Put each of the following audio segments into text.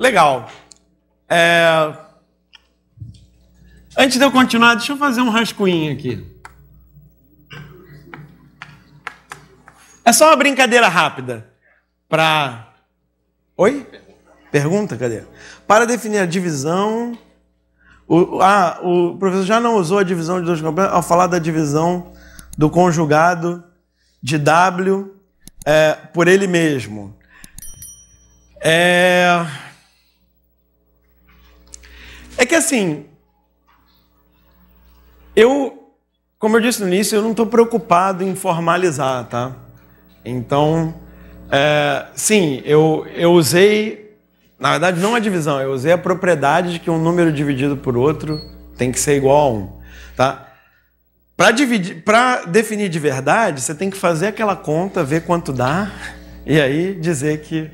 Legal. É... Antes de eu continuar, deixa eu fazer um rascunho aqui. É só uma brincadeira rápida. Para. Oi? Pergunta? Cadê? Para definir a divisão. O, ah, o professor já não usou a divisão de dois componentes ao falar da divisão do conjugado de W é, por ele mesmo. É. É que assim, eu, como eu disse no início, eu não estou preocupado em formalizar, tá? Então, é, sim, eu, eu usei, na verdade não a divisão, eu usei a propriedade de que um número dividido por outro tem que ser igual a um, tá? Para dividir, para definir de verdade, você tem que fazer aquela conta, ver quanto dá e aí dizer que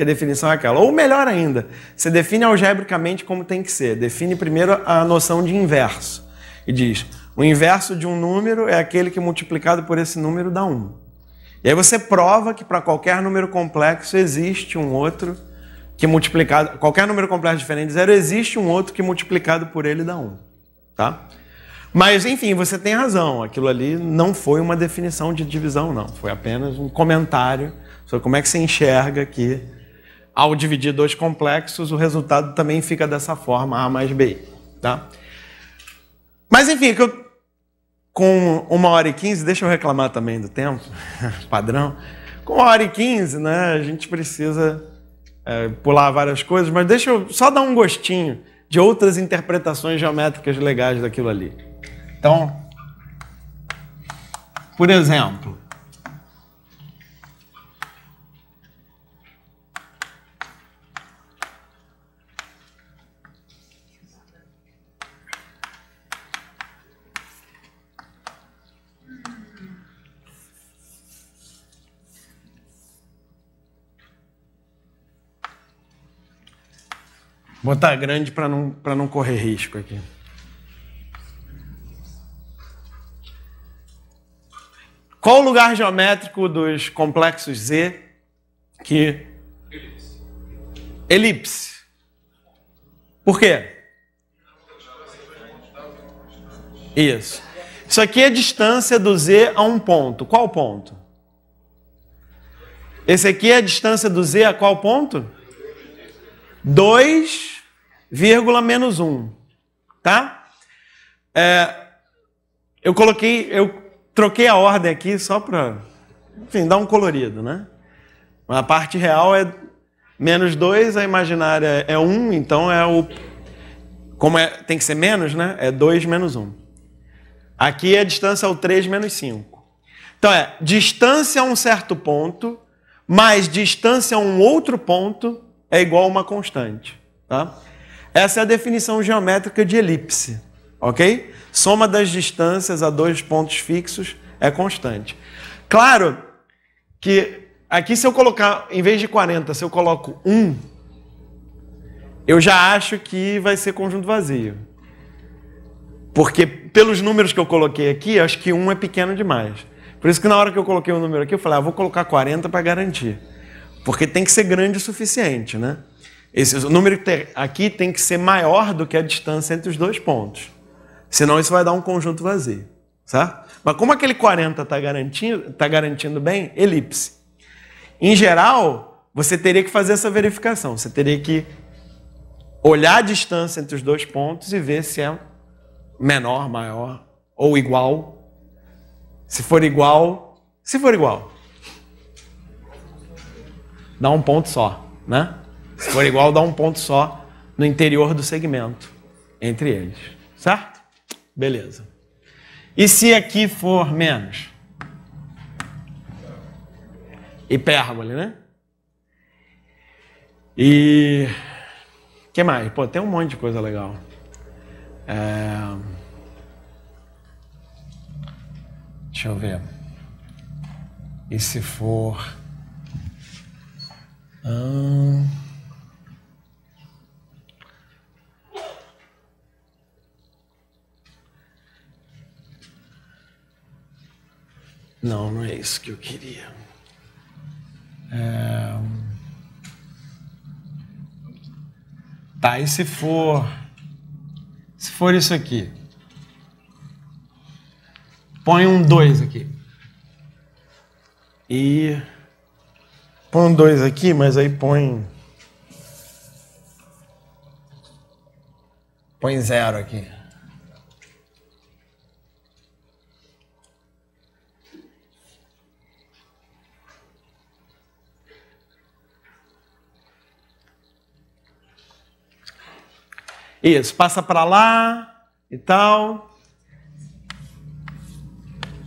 que a definição é aquela. Ou melhor ainda, você define algebricamente como tem que ser. Define primeiro a noção de inverso. E diz: o inverso de um número é aquele que é multiplicado por esse número dá 1. E aí você prova que para qualquer número complexo existe um outro que multiplicado. Qualquer número complexo diferente de zero, existe um outro que multiplicado por ele dá 1. Tá? Mas, enfim, você tem razão. Aquilo ali não foi uma definição de divisão, não. Foi apenas um comentário sobre como é que você enxerga que ao dividir dois complexos, o resultado também fica dessa forma, A mais B. Tá? Mas enfim, que eu, com uma hora e quinze, deixa eu reclamar também do tempo, padrão. Com uma hora e quinze, né, a gente precisa é, pular várias coisas, mas deixa eu só dar um gostinho de outras interpretações geométricas legais daquilo ali. Então, por exemplo, Botar grande para não, não correr risco aqui. Qual o lugar geométrico dos complexos Z que. Elipse. Elipse. Por quê? Isso. Isso aqui é a distância do Z a um ponto. Qual ponto? Esse aqui é a distância do Z a qual ponto? 2, menos 1, tá? É, eu coloquei, eu troquei a ordem aqui só para, enfim, dar um colorido, né? A parte real é menos 2, a imaginária é 1, um, então é o. Como é, tem que ser menos, né? É 2 menos 1. Um. Aqui a distância é o 3 menos 5. Então é distância a é um certo ponto, mais distância a é um outro ponto, é igual a uma constante. Tá? Essa é a definição geométrica de elipse, ok? Soma das distâncias a dois pontos fixos é constante. Claro que aqui se eu colocar, em vez de 40, se eu coloco 1, eu já acho que vai ser conjunto vazio. Porque pelos números que eu coloquei aqui, acho que 1 é pequeno demais. Por isso que na hora que eu coloquei o um número aqui, eu falei, ah, vou colocar 40 para garantir. Porque tem que ser grande o suficiente, né? Esse, o número aqui tem que ser maior do que a distância entre os dois pontos. Senão isso vai dar um conjunto vazio, certo? Mas como aquele 40 está garantindo, tá garantindo bem, elipse. Em geral, você teria que fazer essa verificação. Você teria que olhar a distância entre os dois pontos e ver se é menor, maior ou igual. Se for igual, se for igual, dá um ponto só, né? Se for igual, dá um ponto só no interior do segmento entre eles, certo? Beleza. E se aqui for menos? Hipérbole, né? E que mais? Pô, tem um monte de coisa legal. É... Deixa eu ver. E se for ah. Não, não é isso que eu queria. É... Hum. Tá, e se for. Se for isso aqui. Põe um 2 aqui. E. Põe dois aqui, mas aí põe. Põe zero aqui. Isso, passa para lá e tal.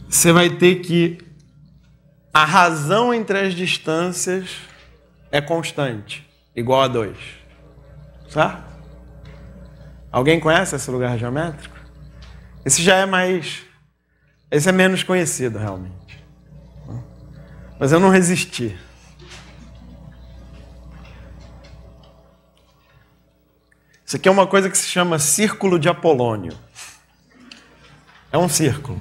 Você vai ter que a razão entre as distâncias é constante, igual a 2. Certo? Alguém conhece esse lugar geométrico? Esse já é mais. Esse é menos conhecido, realmente. Mas eu não resisti. Isso aqui é uma coisa que se chama círculo de Apolônio. É um círculo.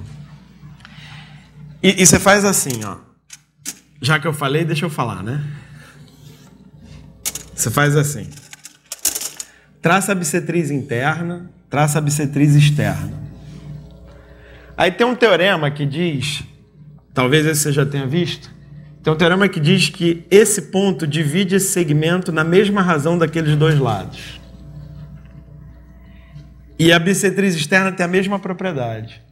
E, e você faz assim, ó. Já que eu falei, deixa eu falar, né? Você faz assim. Traça a bissetriz interna, traça a bissetriz externa. Aí tem um teorema que diz, talvez esse você já tenha visto, tem um teorema que diz que esse ponto divide esse segmento na mesma razão daqueles dois lados. E a bissetriz externa tem a mesma propriedade.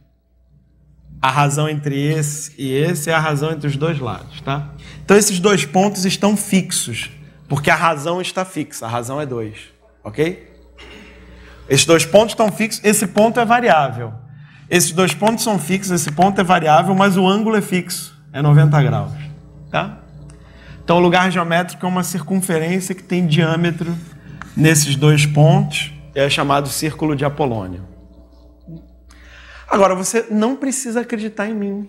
A razão entre esse e esse é a razão entre os dois lados, tá? Então esses dois pontos estão fixos, porque a razão está fixa, a razão é 2, ok? Esses dois pontos estão fixos, esse ponto é variável. Esses dois pontos são fixos, esse ponto é variável, mas o ângulo é fixo, é 90 graus, tá? Então o lugar geométrico é uma circunferência que tem diâmetro nesses dois pontos, é chamado círculo de Apolônio. Agora você não precisa acreditar em mim.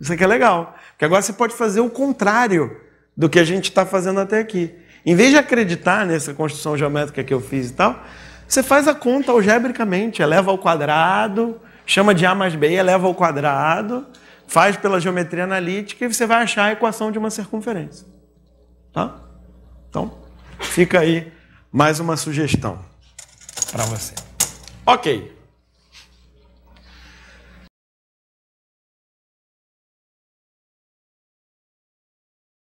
Isso aqui é legal. Porque agora você pode fazer o contrário do que a gente está fazendo até aqui. Em vez de acreditar nessa construção geométrica que eu fiz e tal, você faz a conta algebricamente, eleva ao quadrado, chama de A mais B, eleva ao quadrado, faz pela geometria analítica e você vai achar a equação de uma circunferência. Tá? Então, fica aí mais uma sugestão para você. Ok.